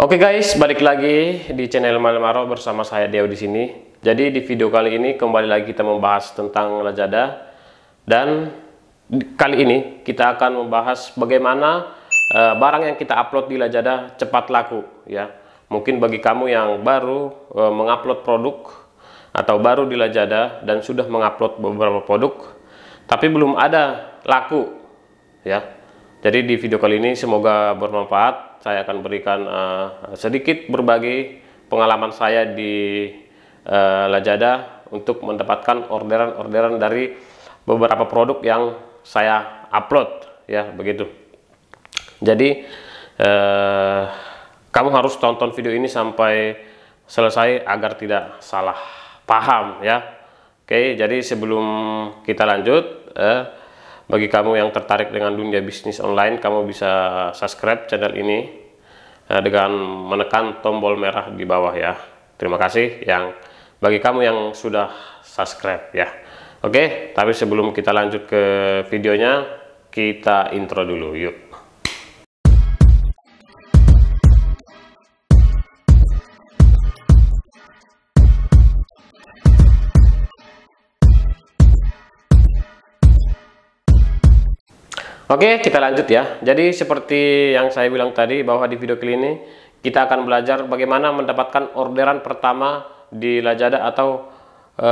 Oke guys, balik lagi di channel Malam Aro bersama saya Deo di sini. Jadi di video kali ini kembali lagi kita membahas tentang Lazada dan kali ini kita akan membahas bagaimana uh, barang yang kita upload di Lazada cepat laku ya. Mungkin bagi kamu yang baru uh, mengupload produk atau baru di Lazada dan sudah mengupload beberapa produk tapi belum ada laku ya. Jadi di video kali ini semoga bermanfaat saya akan berikan uh, sedikit berbagi pengalaman saya di uh, eh, Lajada untuk mendapatkan orderan-orderan dari beberapa produk yang saya upload ya begitu. Jadi eh, kamu harus tonton video ini sampai selesai agar tidak salah paham ya. Oke, jadi sebelum kita lanjut eh, bagi kamu yang tertarik dengan dunia bisnis online, kamu bisa subscribe channel ini eh, dengan menekan tombol merah di bawah ya. Terima kasih yang bagi kamu yang sudah subscribe ya. Oke, tapi sebelum kita lanjut ke videonya, kita intro dulu yuk. Oke, kita lanjut ya. Jadi seperti yang saya bilang tadi bahwa di video kali ini kita akan belajar bagaimana mendapatkan orderan pertama di Lazada atau e,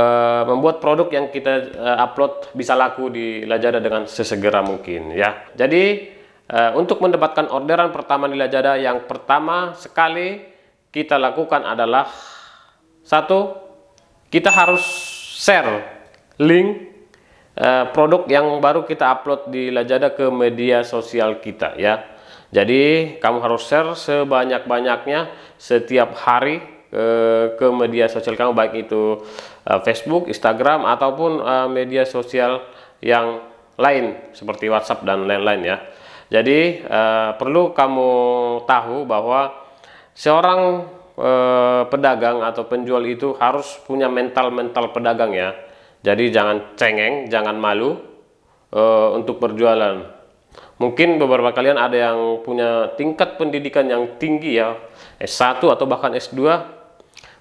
membuat produk yang kita e, upload bisa laku di Lazada dengan sesegera mungkin ya. Jadi e, untuk mendapatkan orderan pertama di Lazada yang pertama sekali kita lakukan adalah satu kita harus share link Eh, produk yang baru kita upload di Lazada ke media sosial kita ya. Jadi kamu harus share sebanyak-banyaknya setiap hari ke, eh, ke media sosial kamu baik itu uh, Facebook, Instagram ataupun uh, media sosial yang lain seperti WhatsApp dan lain-lain ya. Jadi uh, perlu kamu tahu bahwa seorang uh, pedagang atau penjual itu harus punya mental-mental pedagang ya. Jadi jangan cengeng, jangan malu uh, untuk berjualan. Mungkin beberapa kalian ada yang punya tingkat pendidikan yang tinggi ya, S1 atau bahkan S2.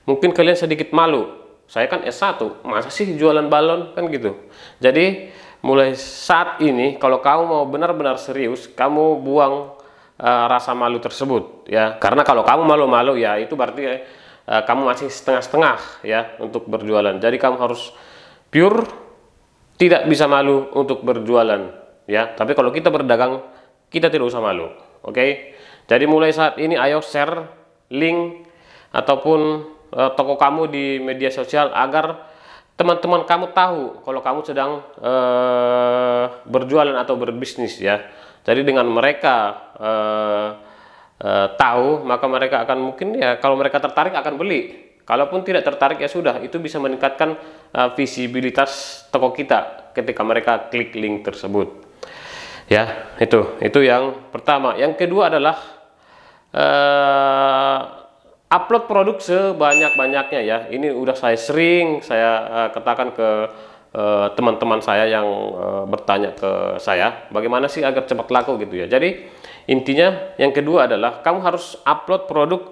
Mungkin kalian sedikit malu. Saya kan S1, masa sih jualan balon kan gitu. Jadi mulai saat ini kalau kamu mau benar-benar serius, kamu buang uh, rasa malu tersebut ya. Karena kalau kamu malu-malu ya itu berarti uh, kamu masih setengah-setengah ya untuk berjualan. Jadi kamu harus pure tidak bisa malu untuk berjualan ya tapi kalau kita berdagang kita tidak usah malu oke okay? jadi mulai saat ini ayo share link ataupun uh, toko kamu di media sosial agar teman-teman kamu tahu kalau kamu sedang uh, berjualan atau berbisnis ya jadi dengan mereka uh, uh, tahu maka mereka akan mungkin ya kalau mereka tertarik akan beli Kalaupun tidak tertarik ya sudah, itu bisa meningkatkan uh, visibilitas toko kita ketika mereka klik link tersebut. Ya, itu itu yang pertama. Yang kedua adalah uh, upload produk sebanyak-banyaknya ya. Ini udah saya sering saya uh, katakan ke teman-teman uh, saya yang uh, bertanya ke saya, bagaimana sih agar cepat laku gitu ya. Jadi intinya yang kedua adalah kamu harus upload produk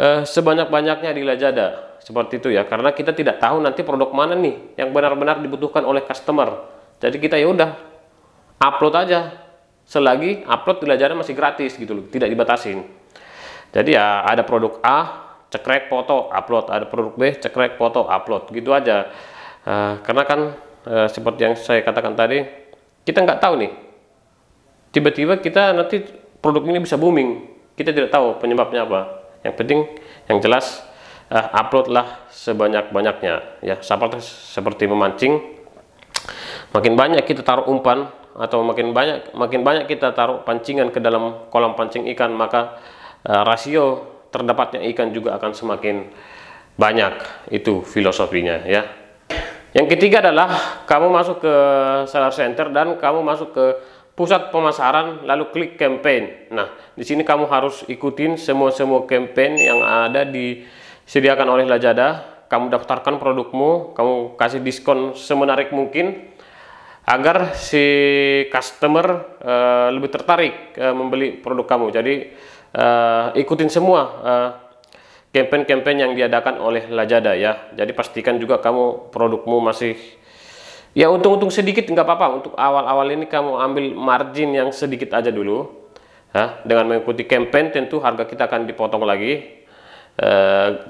eh, sebanyak-banyaknya di Lazada seperti itu ya karena kita tidak tahu nanti produk mana nih yang benar-benar dibutuhkan oleh customer jadi kita ya udah upload aja selagi upload di Lazada masih gratis gitu loh tidak dibatasin jadi ya ada produk A cekrek foto upload ada produk B cekrek foto upload gitu aja eh, karena kan eh, seperti yang saya katakan tadi kita nggak tahu nih tiba-tiba kita nanti produk ini bisa booming kita tidak tahu penyebabnya apa yang penting yang jelas uh, uploadlah sebanyak-banyaknya ya seperti seperti memancing makin banyak kita taruh umpan atau makin banyak makin banyak kita taruh pancingan ke dalam kolam pancing ikan maka uh, rasio terdapatnya ikan juga akan semakin banyak itu filosofinya ya yang ketiga adalah kamu masuk ke seller center dan kamu masuk ke pusat pemasaran lalu klik campaign. Nah, di sini kamu harus ikutin semua-semua campaign yang ada disediakan oleh Lazada. Kamu daftarkan produkmu, kamu kasih diskon semenarik mungkin agar si customer uh, lebih tertarik uh, membeli produk kamu. Jadi uh, ikutin semua uh, campaign-campaign yang diadakan oleh Lazada ya. Jadi pastikan juga kamu produkmu masih ya untung-untung sedikit nggak apa-apa untuk awal-awal ini kamu ambil margin yang sedikit aja dulu Hah? Ya. dengan mengikuti campaign tentu harga kita akan dipotong lagi e,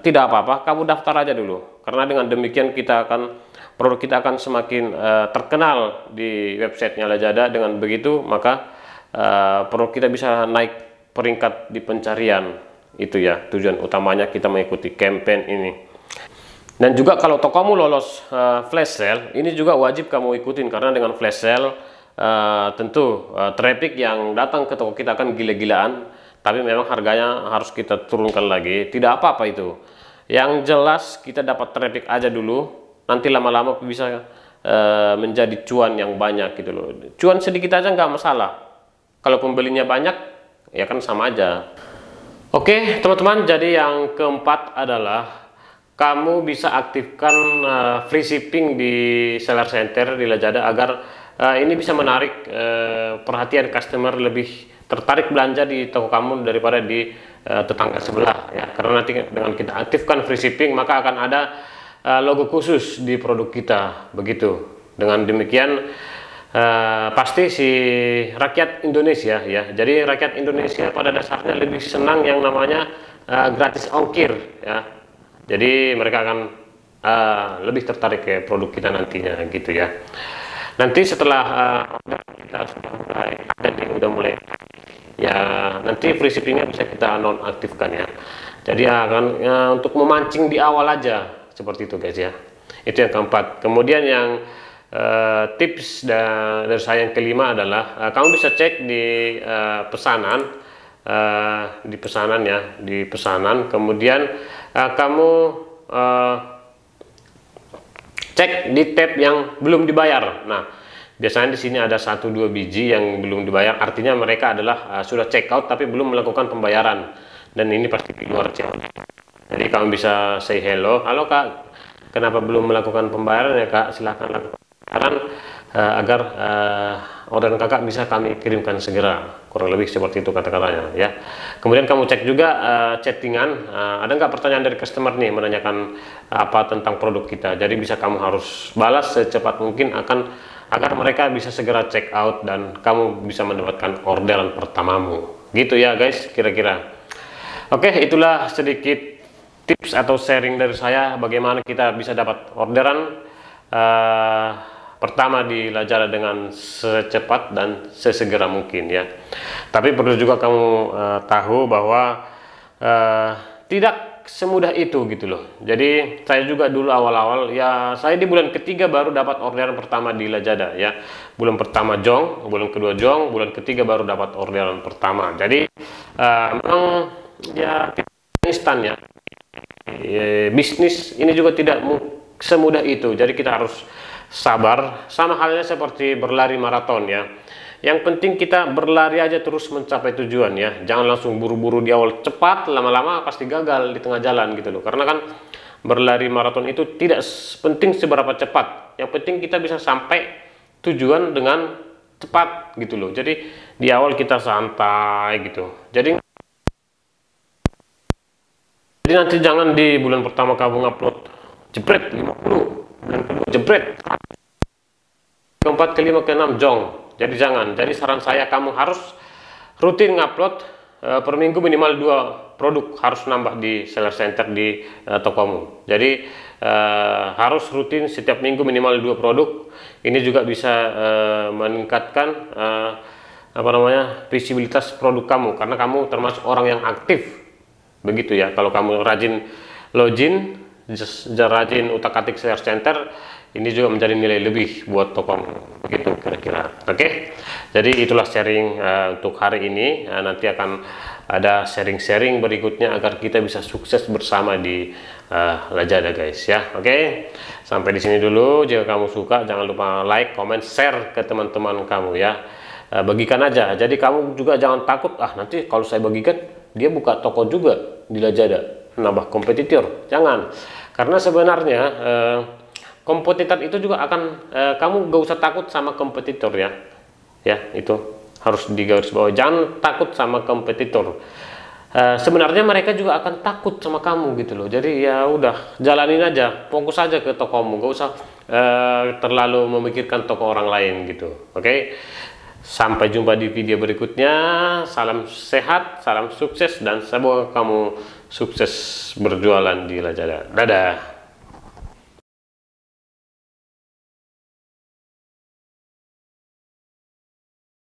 tidak apa-apa kamu daftar aja dulu karena dengan demikian kita akan produk kita akan semakin e, terkenal di websitenya Lazada dengan begitu maka e, produk kita bisa naik peringkat di pencarian itu ya tujuan utamanya kita mengikuti campaign ini dan juga kalau tokomu lolos uh, flash sale, ini juga wajib kamu ikutin karena dengan flash sale uh, tentu uh, traffic yang datang ke toko kita akan gila-gilaan, tapi memang harganya harus kita turunkan lagi. Tidak apa-apa itu. Yang jelas kita dapat traffic aja dulu, nanti lama-lama bisa uh, menjadi cuan yang banyak gitu loh. Cuan sedikit aja nggak masalah. Kalau pembelinya banyak, ya kan sama aja. Oke, teman-teman, jadi yang keempat adalah kamu bisa aktifkan uh, free shipping di seller center di Lazada agar uh, ini bisa menarik uh, perhatian customer lebih tertarik belanja di toko kamu daripada di uh, tetangga sebelah ya karena nanti dengan kita aktifkan free shipping maka akan ada uh, logo khusus di produk kita begitu dengan demikian Uh, pasti si rakyat Indonesia ya. Jadi rakyat Indonesia pada dasarnya lebih senang yang namanya uh, gratis ongkir ya jadi mereka akan uh, lebih tertarik ke produk kita nantinya gitu ya. Nanti setelah uh, kita sudah mulai ada udah mulai ya nanti free shippingnya bisa kita non aktifkan ya. Jadi akan uh, untuk memancing di awal aja seperti itu guys ya. Itu yang keempat. Kemudian yang uh, tips da dari saya yang kelima adalah uh, kamu bisa cek di uh, pesanan uh, di pesanan ya di pesanan kemudian uh, kamu uh, cek di tab yang belum dibayar. Nah, biasanya di sini ada satu dua biji yang belum dibayar. Artinya mereka adalah uh, sudah check out tapi belum melakukan pembayaran. Dan ini pasti di luar Jadi kamu bisa say hello, halo kak, kenapa belum melakukan pembayaran ya kak? Silahkan lakukan sekarang uh, agar uh, eh, orderan kakak bisa kami kirimkan segera kurang lebih seperti itu kata-katanya ya kemudian kamu cek juga uh, chattingan uh, ada nggak pertanyaan dari customer nih menanyakan apa tentang produk kita jadi bisa kamu harus balas secepat mungkin akan agar mereka bisa segera check out dan kamu bisa mendapatkan orderan pertamamu gitu ya guys kira-kira oke itulah sedikit tips atau sharing dari saya bagaimana kita bisa dapat orderan uh, pertama dilajari dengan secepat dan sesegera mungkin ya. Tapi perlu juga kamu uh, tahu bahwa uh, tidak semudah itu gitu loh. Jadi saya juga dulu awal-awal ya saya di bulan ketiga baru dapat orderan pertama di Lajada ya. Bulan pertama jong, bulan kedua jong, bulan ketiga baru dapat orderan pertama. Jadi uh, memang ya instan ya. E, bisnis ini juga tidak semudah itu. Jadi kita harus sabar sama halnya seperti berlari maraton ya yang penting kita berlari aja terus mencapai tujuan ya jangan langsung buru-buru di awal cepat lama-lama pasti gagal di tengah jalan gitu loh karena kan berlari maraton itu tidak penting seberapa cepat yang penting kita bisa sampai tujuan dengan cepat gitu loh jadi di awal kita santai gitu jadi jadi nanti jangan di bulan pertama kamu upload jepret 50 jebret keempat kelima keenam jong jadi jangan jadi saran saya kamu harus rutin ngupload e, per minggu minimal dua produk harus nambah di seller center di e, tokomu jadi e, harus rutin setiap minggu minimal dua produk ini juga bisa e, meningkatkan e, apa namanya visibilitas produk kamu karena kamu termasuk orang yang aktif begitu ya kalau kamu rajin login rajin utak-atik share center ini juga menjadi nilai lebih buat toko gitu kira-kira oke okay? jadi itulah sharing uh, untuk hari ini uh, nanti akan ada sharing-sharing berikutnya agar kita bisa sukses bersama di uh, eh, Lajada guys ya oke okay? sampai di sini dulu jika kamu suka jangan lupa like comment share ke teman-teman kamu ya uh, bagikan aja jadi kamu juga jangan takut ah nanti kalau saya bagikan dia buka toko juga di Lajada menambah kompetitor. Jangan. Karena sebenarnya eh, kompetitor itu juga akan eh, kamu gak usah takut sama kompetitor ya. Ya, itu harus digaris bawah. Jangan takut sama kompetitor. Uh, sebenarnya mereka juga akan takut sama kamu gitu loh. Jadi ya udah jalanin aja, fokus aja ke tokomu, gak usah uh, terlalu memikirkan toko orang lain gitu. Oke. Okay? Sampai jumpa di video berikutnya. Salam sehat, salam sukses, dan semoga kamu sukses berjualan di Lajada. Dadah.